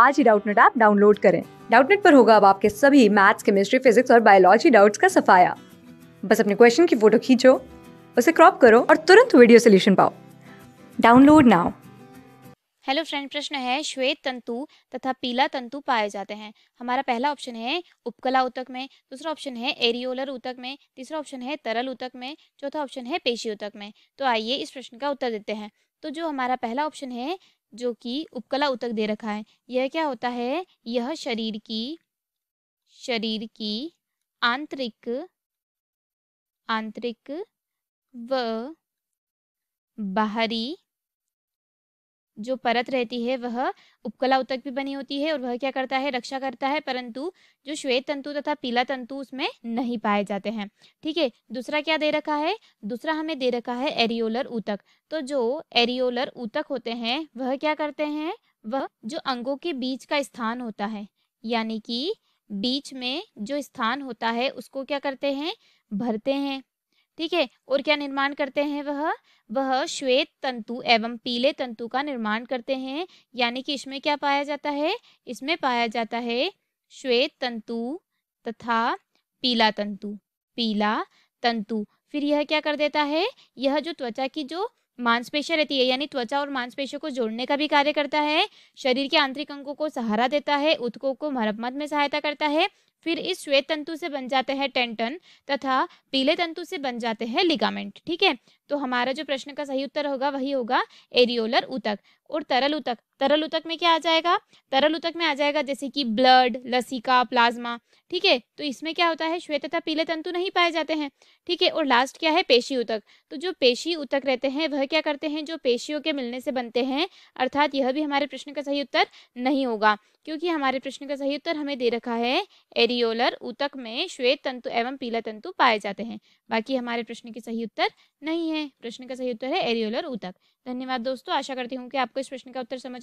आज ही Doubtnut app download करें डाउटनेट पर होगा अब आपके सभी मैथ्स केमिस्ट्री फिजिक्स और बायोलॉजी डाउट्स का सफाया बस अपने क्वेश्चन की फोटो खींचो उसे क्रॉप करो और तुरंत वीडियो सोल्यूशन पाओ डाउनलोड नाउ हेलो फ्रेंड प्रश्न है श्वेत तंतु तथा पीला तंतु पाए जाते हैं हमारा पहला ऑप्शन है उपकला उतक में दूसरा ऑप्शन है एरियोलर उतक में तीसरा ऑप्शन है तरल उतक में चौथा ऑप्शन है पेशी उतक में तो आइए इस प्रश्न का उत्तर देते हैं तो जो हमारा पहला ऑप्शन है जो कि उपकला उतक दे रखा है यह क्या होता है यह शरीर की शरीर की आंतरिक आंतरिक व बाहरी जो परत रहती है वह उपकला उतक भी बनी होती है और वह क्या करता है रक्षा करता है परंतु जो श्वेत तंतु तथा पीला तंतु उसमें नहीं पाए जाते हैं ठीक है दूसरा क्या दे रखा है दूसरा हमें दे रखा है एरियोलर ऊतक तो जो एरियोलर ऊतक होते हैं वह क्या करते हैं वह जो अंगों के बीच का स्थान होता है यानी कि बीच में जो स्थान होता है उसको क्या करते हैं भरते हैं ठीक है और क्या निर्माण करते हैं वह वह श्वेत तंतु एवं पीले तंतु का निर्माण करते हैं यानी कि इसमें क्या पाया जाता है इसमें पाया जाता है श्वेत तंतु तथा पीला तंतु पीला तंतु फिर यह क्या कर देता है यह जो त्वचा की जो मांसपेशियां रहती है यानी त्वचा और मांसपेशियों को जोड़ने का भी कार्य करता है शरीर के आंतरिक अंगों को सहारा देता है उत्कों को मरम्मत में सहायता करता है फिर इस श्वेत तंतु से बन जाते हैं टेंटन तथा पीले तंतु से बन जाते हैं लिगामेंट ठीक है तो हमारा जो प्रश्न का सही उत्तर होगा वही होगा एरियोलर उतक और तरल उतक तरल उतक में क्या आ जाएगा तरल उतक में आ जाएगा जैसे कि ब्लड लसिका प्लाज्मा ठीक है तो इसमें क्या होता है श्वेत तथा पीले तंतु नहीं पाए जाते हैं ठीक है और लास्ट क्या है पेशी उतक तो जो पेशी उतक रहते हैं वह क्या करते हैं जो पेशियों के मिलने से बनते हैं अर्थात यह भी हमारे प्रश्न का सही उत्तर नहीं होगा क्योंकि हमारे प्रश्न का सही उत्तर हमें दे रखा है एरियोलर उतक में श्वेत तंतु एवं पीला तंतु पाए जाते हैं बाकी हमारे प्रश्न के सही उत्तर नहीं है प्रश्न का सही उत्तर है एरियोलर उतक धन्यवाद दोस्तों आशा करती हूँ कि आपको इस प्रश्न का उत्तर समझ